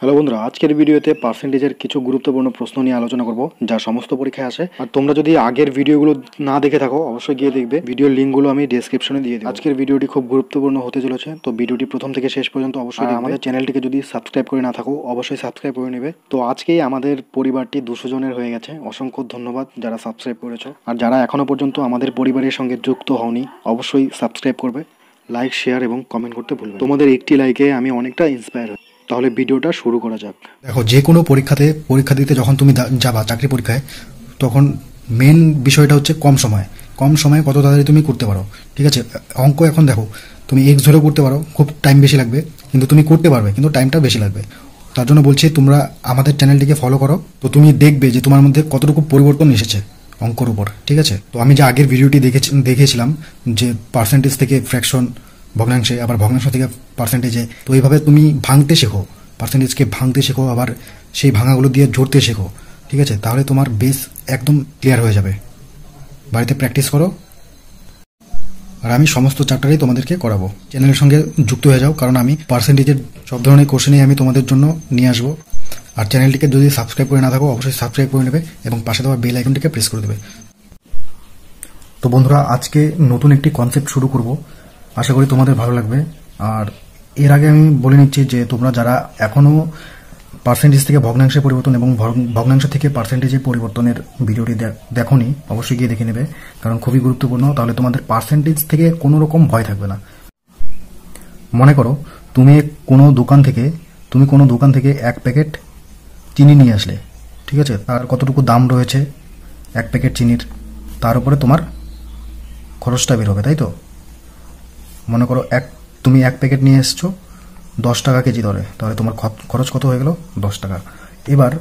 hello বন্ধুরা আজকের ভিডিওতে পার্সেন্টেজের কিছু গুরুত্বপূর্ণ প্রশ্ন নিয়ে আলোচনা করব যা সমস্ত পরীক্ষায় আসে আর তোমরা যদি আগের ভিডিওগুলো না দেখে থাকো অবশ্যই গিয়ে দেখবে ভিডিওর লিঙ্কগুলো আমি ডিসক্রিপশনে দিয়ে দিই আজকের ভিডিওটি খুব গুরুত্বপূর্ণ হতে চলেছে তো ভিডিওটি প্রথম থেকে শেষ পর্যন্ত অবশ্যই আমাদের চ্যানেলটিকে যদি সাবস্ক্রাইব করে না থাকো অবশ্যই সাবস্ক্রাইব করে নেবে তো আজকেই আমাদের পরিবারটি দুশো জনের হয়ে গেছে অসংখ্য ধন্যবাদ যারা সাবস্ক্রাইব করেছো আর যারা এখনও পর্যন্ত আমাদের পরিবারের সঙ্গে যুক্ত হওনি অবশ্যই সাবস্ক্রাইব করবে লাইক শেয়ার এবং কমেন্ট করতে ভুলবে তোমাদের একটি লাইকে আমি অনেকটা ইন্সপায়ার হই তাহলে ভিডিওটা শুরু করা যাক দেখো যে কোনো পরীক্ষাতে পরীক্ষা দিতে যখন তুমি যাবা চাকরি পরীক্ষায় তখন মেন বিষয়টা হচ্ছে কম সময় কম সময়ে কত তাড়াতাড়ি তুমি করতে পারো ঠিক আছে অঙ্ক এখন দেখো তুমি এক্স ধরেও করতে পারো খুব টাইম বেশি লাগবে কিন্তু তুমি করতে পারবে কিন্তু টাইমটা বেশি লাগবে তার জন্য বলছি তোমরা আমাদের চ্যানেলটিকে ফলো করো তো তুমি দেখবে যে তোমার মধ্যে কতটুকু পরিবর্তন এসেছে অঙ্কর উপর ঠিক আছে তো আমি যে আগের ভিডিওটি দেখেছি দেখেছিলাম যে পার্সেন্টেজ থেকে ফ্র্যাকশন ভগ্নাংশে আবার ভগ্নাংশ থেকে পার্সেন্টেজে তো এইভাবে তুমি ভাঙতে শেখো পার্সেন্টেজকে ভাঙতে শেখো আবার সেই ভাঙাগুলো দিয়ে জড়তে শেখো ঠিক আছে তাহলে তোমার বেস একদম ক্লিয়ার হয়ে যাবে বাড়িতে প্র্যাকটিস করো আর আমি সমস্ত চ্যাপ্টারেই তোমাদেরকে করাবো চ্যানেলের সঙ্গে যুক্ত হয়ে যাও কারণ আমি পার্সেন্টেজের সব ধরনের কোশ্চেনই আমি তোমাদের জন্য নিয়ে আসবো আর চ্যানেলটিকে যদি সাবস্ক্রাইব করে না থাকো অবশ্যই সাবস্ক্রাইব করে নেবে এবং পাশে দেওয়া বেল আইকনটিকে প্রেস করে দেবে তো বন্ধুরা আজকে নতুন একটি কনসেপ্ট শুরু করব আশা করি তোমাদের ভালো লাগবে আর এর আগে আমি বলে নিচ্ছি যে তোমরা যারা এখনও পার্সেন্টেজ থেকে ভগ্নাংশে পরিবর্তন এবং ভগ্নাংশ থেকে পার্সেন্টেজে পরিবর্তনের ভিডিওটি দেখনি অবশ্যই গিয়ে দেখে নেবে কারণ খুবই গুরুত্বপূর্ণ তাহলে তোমাদের পার্সেন্টেজ থেকে কোনো রকম ভয় থাকবে না মনে করো তুমি কোনো দোকান থেকে তুমি কোনো দোকান থেকে এক প্যাকেট চিনি নিয়ে আসলে ঠিক আছে তার কতটুকু দাম রয়েছে এক প্যাকেট চিনির তার উপরে তোমার খরচটা বের হবে তাই তো মনে করো এক তুমি এক প্যাকেট নিয়ে এসছো দশ টাকা কেজি ধরে তাহলে তোমার খরচ কত হয়ে গেল দশ টাকা এবার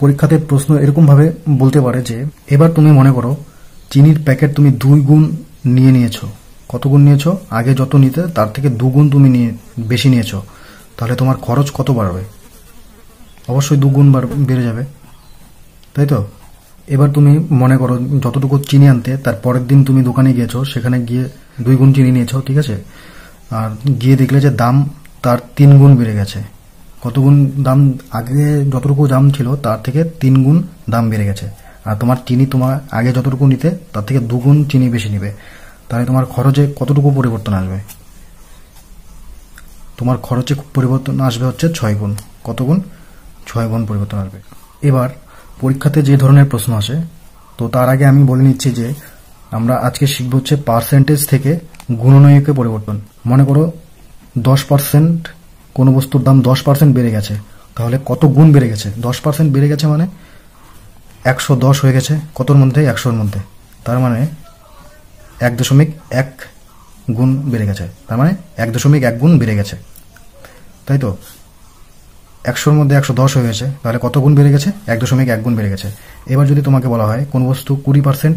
পরীক্ষাতে প্রশ্ন এরকমভাবে বলতে পারে যে এবার তুমি মনে করো চিনির প্যাকেট তুমি দুই গুণ নিয়ে নিয়েছো কত গুণ নিয়েছো আগে যত নিতে তার থেকে দুগুণ তুমি নিয়ে বেশি নিয়েছো তাহলে তোমার খরচ কত বাড়বে অবশ্যই দুগুণ বেড়ে যাবে তাই তো এবার তুমি মনে করো যতটুকু চিনি আনতে তার পরের দিন তুমি দোকানে গিয়েছো সেখানে গিয়ে দুই গুণ চিনি নিয়েছো ঠিক আছে আর গিয়ে দেখলে যে দাম তার তিন গুণ বেড়ে গেছে কত গুণ দাম আগে যতটুকু দাম ছিল তার থেকে তিন গুণ দাম বেড়ে গেছে আর তোমার চিনি তোমার আগে যতটুকু নিতে তার থেকে দুগুণ চিনি বেশি নিবে তাহলে তোমার খরচে কতটুকু পরিবর্তন আসবে তোমার খরচে পরিবর্তন আসবে হচ্ছে ছয় গুণ কত গুণ ছয় গুণ পরিবর্তন আসবে এবার পরীক্ষাতে যে ধরনের প্রশ্ন আসে তো তার আগে আমি বলে নিচ্ছি যে আমরা আজকে শিখব হচ্ছে পার্সেন্টেজ থেকে গুণনীয়কে পরিবর্তন মনে করো দশ পার্সেন্ট কোনো বস্তুর দাম দশ পার্সেন্ট বেড়ে গেছে তাহলে কত গুণ বেড়ে গেছে দশ পার্সেন্ট বেড়ে গেছে মানে একশো দশ হয়ে গেছে কতর মধ্যে একশোর মধ্যে তার মানে এক দশমিক এক গুণ বেড়ে গেছে তার মানে এক দশমিক এক গুণ বেড়ে গেছে তাই তো একশোর মধ্যে একশো দশ হয়ে গেছে তাহলে কত গুণ বেড়ে গেছে এক দশমিক এক গুণ বেড়ে গেছে এবার যদি তোমাকে বলা হয় কোন বস্তু কুড়ি পার্সেন্ট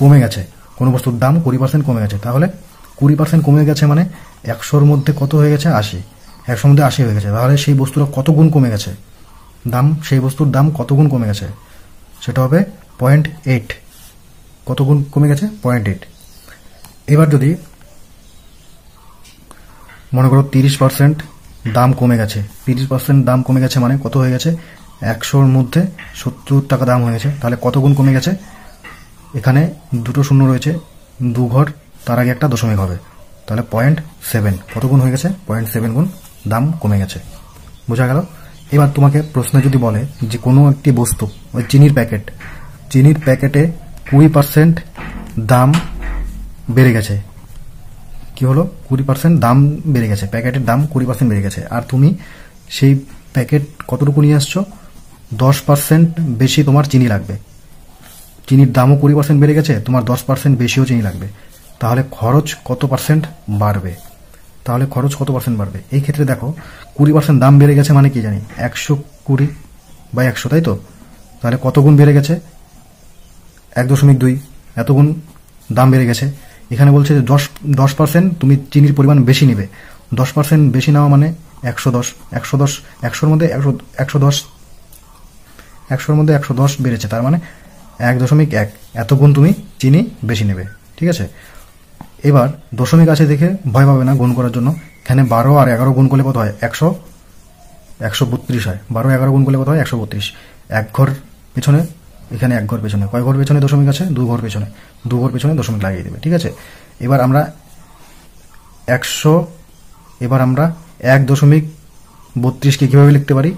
কমে গেছে কোনো বস্তুর দাম কুড়ি পার্সেন্ট কমে গেছে তাহলে কুড়ি পার্সেন্ট কমে গেছে মানে একশোর মধ্যে কত হয়ে গেছে আশি একশোর মধ্যে আশি হয়ে গেছে তাহলে সেই বস্তুটা কত গুণ কমে গেছে দাম সেই বস্তুর দাম কত গুণ কমে গেছে সেটা হবে পয়েন্ট এইট কত গুণ কমে গেছে পয়েন্ট এইট এবার যদি মনে করো তিরিশ পার্সেন্ট দাম কমে গেছে তিরিশ পার্সেন্ট দাম কমে গেছে মানে কত হয়ে গেছে একশোর মধ্যে সত্তর টাকা দাম হয়ে গেছে তাহলে কত গুণ কমে গেছে এখানে দুটো শূন্য রয়েছে দু ঘর তার আগে একটা দশমিক হবে তাহলে পয়েন্ট সেভেন কত গুণ হয়ে গেছে পয়েন্ট সেভেন গুণ দাম কমে গেছে বোঝা গেল এবার তোমাকে প্রশ্ন যদি বলে যে কোনো একটি বস্তু ওই চিনির প্যাকেট চিনির প্যাকেটে কুড়ি পার্সেন্ট দাম বেড়ে গেছে কি হলো কুড়ি পার্সেন্ট দাম বেড়ে গেছে প্যাকেটের দাম কুড়ি পার্সেন্ট বেড়ে গেছে আর তুমি সেই প্যাকেট কতটুকু নিয়ে আসছো দশ পার্সেন্ট বেশি তোমার চিনি লাগবে চিনির দামও কুড়ি পার্সেন্ট বেড়ে গেছে তোমার দশ পার্সেন্ট বেশিও চিনি লাগবে তাহলে খরচ কত পার্সেন্ট বাড়বে তাহলে খরচ কত পার্সেন্ট বাড়বে এই ক্ষেত্রে দেখো কুড়ি পার্সেন্ট দাম বেড়ে গেছে মানে কি জানি একশো কুড়ি বা একশো তাই তো তাহলে কত গুণ বেড়ে গেছে এক দশমিক দুই এত গুণ দাম বেড়ে গেছে এখানে বলছে যে দশ দশ পার্সেন্ট তুমি চিনির পরিমাণ বেশি নেবে দশ পার্সেন্ট বেশি নেওয়া মানে একশো দশ একশো দশ একশোর মধ্যে একশো একশো দশ একশোর মধ্যে একশো দশ বেড়েছে তার মানে এক দশমিক এক এত গুণ তুমি চিনি বেশি নেবে ঠিক আছে এবার দশমিক আছে দেখে ভয় পাবে না গুণ করার জন্য এখানে বারো আর এগারো গুণ করলে কত হয় একশো একশো বত্রিশ হয় বারো এগারো গুণ করলে কত হয় একশো বত্রিশ এক ঘর পেছনে এখানে এক ঘর পেছনে কয় ঘর পেছনে দশমিক আছে দু ঘর পেছনে দু ঘর পেছনে দশমিক লাগিয়ে দেবে ঠিক আছে এবার আমরা একশো এবার আমরা এক দশমিক বত্রিশকে কীভাবে লিখতে পারি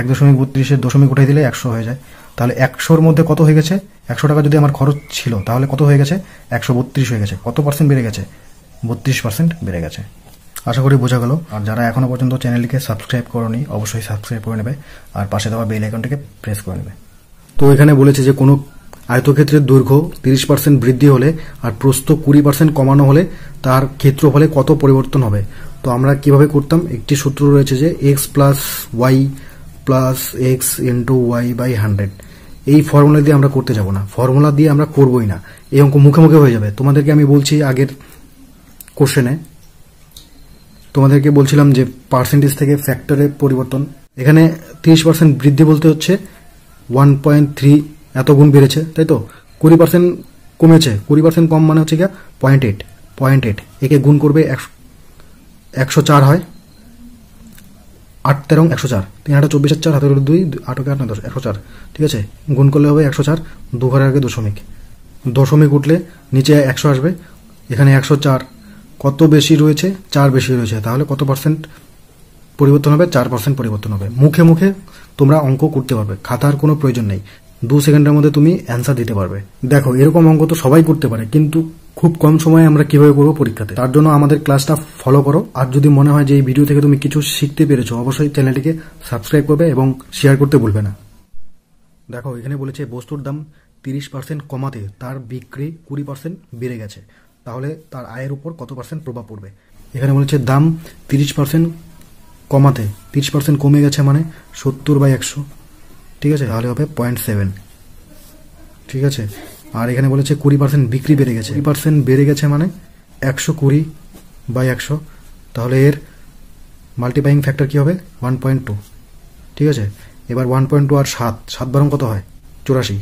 এক দশমিক বত্রিশের দশমিক উঠাই দিলে একশো হয়ে যায় তাহলে একশোর মধ্যে কত হয়ে গেছে একশো টাকা যদি আমার খরচ ছিল তাহলে কত হয়ে গেছে একশো বত্রিশ হয়ে গেছে কত পার্সেন্ট বেড়ে গেছে বত্রিশ পার্সেন্ট বেড়ে গেছে আশা করি বোঝা গেল আর যারা এখনও পর্যন্ত চ্যানেলটিকে সাবস্ক্রাইব করনি অবশ্যই সাবস্ক্রাইব করে নেবে আর পাশে দেওয়া বেল আইকনটিকে প্রেস করে নেবে তো এখানে বলেছে যে কোনো আয়তক্ষেত্রের দৈর্ঘ্য তিরিশ পার্সেন্ট বৃদ্ধি হলে আর প্রস্ত কুড়ি পার্সেন্ট কমানো হলে তার ক্ষেত্র হলে কত পরিবর্তন হবে তো আমরা কিভাবে করতাম একটি সূত্র রয়েছে যে x plus y plus x into y by hundred এই ফর্মুলা দিয়ে আমরা করতে যাব না ফর্মুলা দিয়ে আমরা করবই না এই অঙ্ক মুখে মুখে হয়ে যাবে তোমাদেরকে আমি বলছি আগের কোশ্চেনে তোমাদেরকে বলছিলাম যে পার্সেন্টেজ থেকে ফ্যাক্টরে পরিবর্তন এখানে তিরিশ পার্সেন্ট বৃদ্ধি বলতে হচ্ছে ওয়ান পয়েন্ট থ্রি এত গুণ বেড়েছে তাই তো কুড়ি পার্সেন্ট কমেছে কুড়ি পার্সেন্ট কম মানে হচ্ছে গিয়া পয়েন্ট এইট পয়েন্ট এইট একে গুণ করবে একশো চার হয় আট তেরো একশো চার তিন আটে চব্বিশ চার হাতের হলো দুই আটকে আট না দশ একশো চার ঠিক আছে গুণ করলে হবে একশো চার দু ঘরের আগে দশমিক দশমিক উঠলে নিচে একশো আসবে এখানে একশো চার কত বেশি রয়েছে চার বেশি রয়েছে তাহলে কত পার্সেন্ট পরিবর্তন হবে চার পার্সেন্ট পরিবর্তন হবে মুখে মুখে তোমরা অঙ্ক করতে পারবে খাতার কোনো প্রয়োজন নেই দু সেকেন্ডের মধ্যে তুমি অ্যান্সার দিতে পারবে দেখো এরকম অঙ্ক তো সবাই করতে পারে কিন্তু খুব কম সময়ে আমরা কিভাবে করবো পরীক্ষাতে তার জন্য আমাদের ক্লাসটা ফলো করো আর যদি মনে হয় যে এই ভিডিও থেকে তুমি কিছু শিখতে পেরেছো অবশ্যই চ্যানেলটিকে সাবস্ক্রাইব করবে এবং শেয়ার করতে ভুলবে না দেখো এখানে বলেছে বস্তুর দাম তিরিশ পার্সেন্ট কমাতে তার বিক্রি কুড়ি পার্সেন্ট বেড়ে গেছে তাহলে তার আয়ের উপর কত পার্সেন্ট প্রভাব পড়বে এখানে বলেছে দাম তিরিশ পার্সেন্ট কমাতে তিরিশ পার্সেন্ট কমে গেছে মানে সত্তর বাই একশো ঠিক আছে তাহলে হবে পয়েন্ট সেভেন ঠিক আছে আর এখানে বলেছে কুড়ি পার্সেন্ট বিক্রি বেড়ে গেছে কুড়ি পার্সেন্ট বেড়ে গেছে মানে একশো কুড়ি বাই একশো তাহলে এর মাল্টিপ্লাইং ফ্যাক্টর কী হবে ওয়ান পয়েন্ট টু ঠিক আছে এবার ওয়ান পয়েন্ট টু আর সাত সাত বারং কত হয় চুরাশি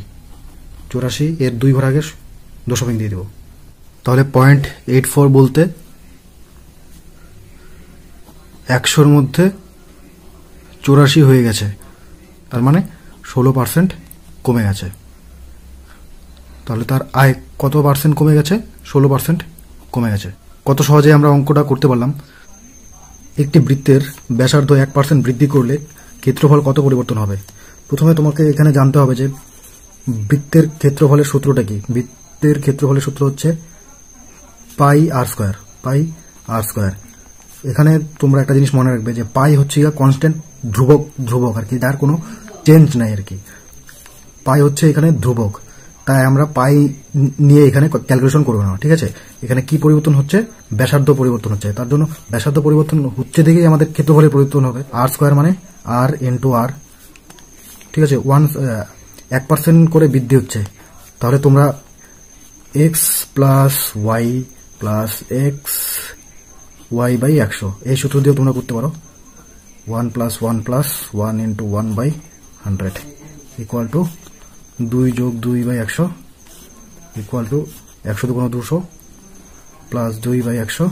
চুরাশি এর দুই ঘর আগে দশমিক দিয়ে দেব তাহলে পয়েন্ট এইট ফোর বলতে একশোর মধ্যে চুরাশি হয়ে গেছে তার মানে ষোলো পার্সেন্ট কমে গেছে তাহলে তার আয় কত পার্সেন্ট কমে গেছে ষোলো পার্সেন্ট কমে গেছে কত সহজে আমরা অঙ্কটা করতে পারলাম একটি বৃত্তের ব্যাসার্ধ এক পার্সেন্ট বৃদ্ধি করলে ক্ষেত্রফল কত পরিবর্তন হবে প্রথমে তোমাকে এখানে জানতে হবে যে বৃত্তের ক্ষেত্রফলের সূত্রটা কি বৃত্তের ক্ষেত্রফলের সূত্র হচ্ছে পাই আর স্কোয়ার পাই আর স্কোয়ার এখানে তোমরা একটা জিনিস মনে রাখবে যে পাই হচ্ছে গিয়ে কনস্ট্যান্ট ধ্রুবক ধ্রুবক আর কি যার কোনো চেঞ্জ নাই আর কি পাই হচ্ছে এখানে ধ্রুবক তাই আমরা পাই নিয়ে এখানে ক্যালকুলেশন করবো না ঠিক আছে এখানে কি পরিবর্তন হচ্ছে ব্যাসার্ধ পরিবর্তন হচ্ছে তার জন্য ব্যাসার্ধ পরিবর্তন হচ্ছে দেখেই আমাদের ক্ষেত্রফলের পরিবর্তন হবে আর স্কোয়ার মানে আর টু আর ঠিক আছে ওয়ান এক পার্সেন্ট করে বৃদ্ধি হচ্ছে তাহলে তোমরা x plus y plus x y by একশো এই সূত্র দিয়ে তোমরা করতে পারো one plus one plus one into one by hundred equal to দুই যোগ দুই বাই একশো ইকুয়াল টু একশো দুগুণ দুশো প্লাস দুই বাই একশো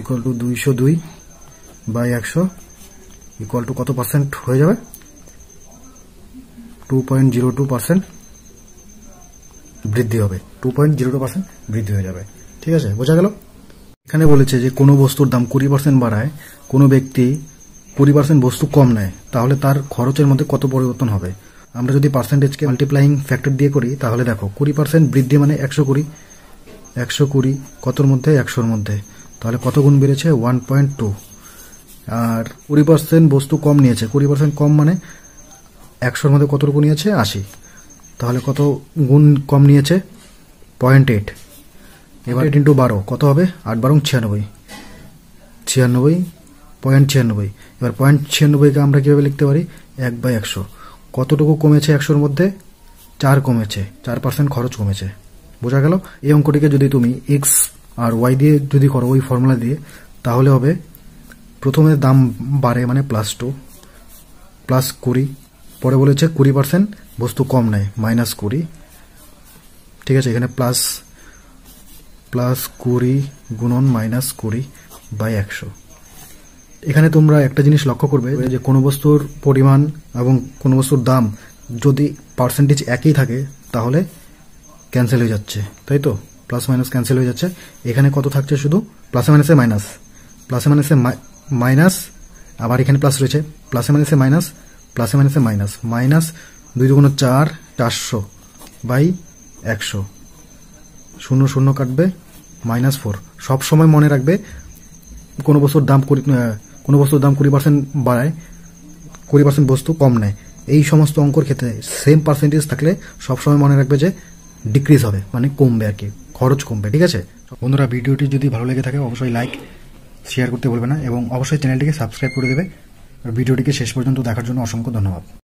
ইকুয়াল টু দুইশো দুই বাই একশো ইকুয়াল টু কত পার্সেন্ট হয়ে যাবে two point zero two percent বৃদ্ধি হবে two point zero two percent বৃদ্ধি হয়ে যাবে ঠিক আছে বোঝা গেল এখানে বলেছে যে কোনো বস্তুর দাম কুড়ি পার্সেন্ট বাড়ায় কোনো ব্যক্তি কুড়ি পার্সেন্ট বস্তু কম নেয় তাহলে তার খরচের মধ্যে কত পরিবর্তন হবে আমরা যদি পার্সেন্টেজকে মাল্টিপ্লাইং ফ্যাক্টর দিয়ে করি তাহলে দেখো কুড়ি পার্সেন্ট বৃদ্ধি মানে একশো কুড়ি একশো কুড়ি কতর মধ্যে একশোর মধ্যে তাহলে কত গুণ বেড়েছে ওয়ান পয়েন্ট টু আর কুড়ি পার্সেন্ট বস্তু কম নিয়েছে কুড়ি পার্সেন্ট কম মানে একশোর মধ্যে কতটুকু নিয়েছে আশি তাহলে কত গুণ কম নিয়েছে পয়েন্ট এইট এবার এইট ইন্টু বারো কত হবে আট বারো ছিয়ানব্বই ছিয়ানব্বই পয়েন্ট ছিয়ানব্বই এবার পয়েন্ট ছিয়ানব্বইকে আমরা কীভাবে লিখতে পারি এক বাই একশো কতটুকু কমেছে একশোর মধ্যে চার কমেছে চার পার্সেন্ট খরচ কমেছে বোঝা গেল এই অঙ্কটিকে যদি তুমি এক্স আর ওয়াই দিয়ে যদি করো ওই ফর্মুলা দিয়ে তাহলে হবে প্রথমে দাম বাড়ে মানে প্লাস টু প্লাস কুড়ি পরে বলেছে কুড়ি পার্সেন্ট বস্তু কম নেয় মাইনাস কুড়ি ঠিক আছে এখানে প্লাস প্লাস কুড়ি গুণন মাইনাস কুড়ি বাই একশো এখানে তোমরা একটা জিনিস লক্ষ্য করবে যে কোনো বস্তুর পরিমাণ এবং কোনো বস্তুর দাম যদি পার্সেন্টেজ একই থাকে তাহলে ক্যান্সেল হয়ে যাচ্ছে তাই তো প্লাস মাইনাস ক্যান্সেল হয়ে যাচ্ছে এখানে কত থাকছে শুধু প্লাসে মাইনাসে মাইনাস প্লাসে মাইনাসে মাইনাস আবার এখানে প্লাস রয়েছে প্লাসে মাইনাসে মাইনাস প্লাসে মাইনাসে মাইনাস মাইনাস দুই দুগুণ চার চারশো বাই একশো শূন্য শূন্য কাটবে মাইনাস ফোর সব সময় মনে রাখবে কোনো বস্তুর দাম কোনো বস্তুর দাম কুড়ি পার্সেন্ট বাড়ায় কুড়ি পার্সেন্ট বস্তু কম নেয় এই সমস্ত অঙ্কর ক্ষেত্রে সেম পার্সেন্টেজ থাকলে সবসময় মনে রাখবে যে ডিক্রিজ হবে মানে কমবে আর কি খরচ কমবে ঠিক আছে বন্ধুরা ভিডিওটি যদি ভালো লেগে থাকে অবশ্যই লাইক শেয়ার করতে বলবে না এবং অবশ্যই চ্যানেলটিকে সাবস্ক্রাইব করে দেবে ভিডিওটিকে শেষ পর্যন্ত দেখার জন্য অসংখ্য ধন্যবাদ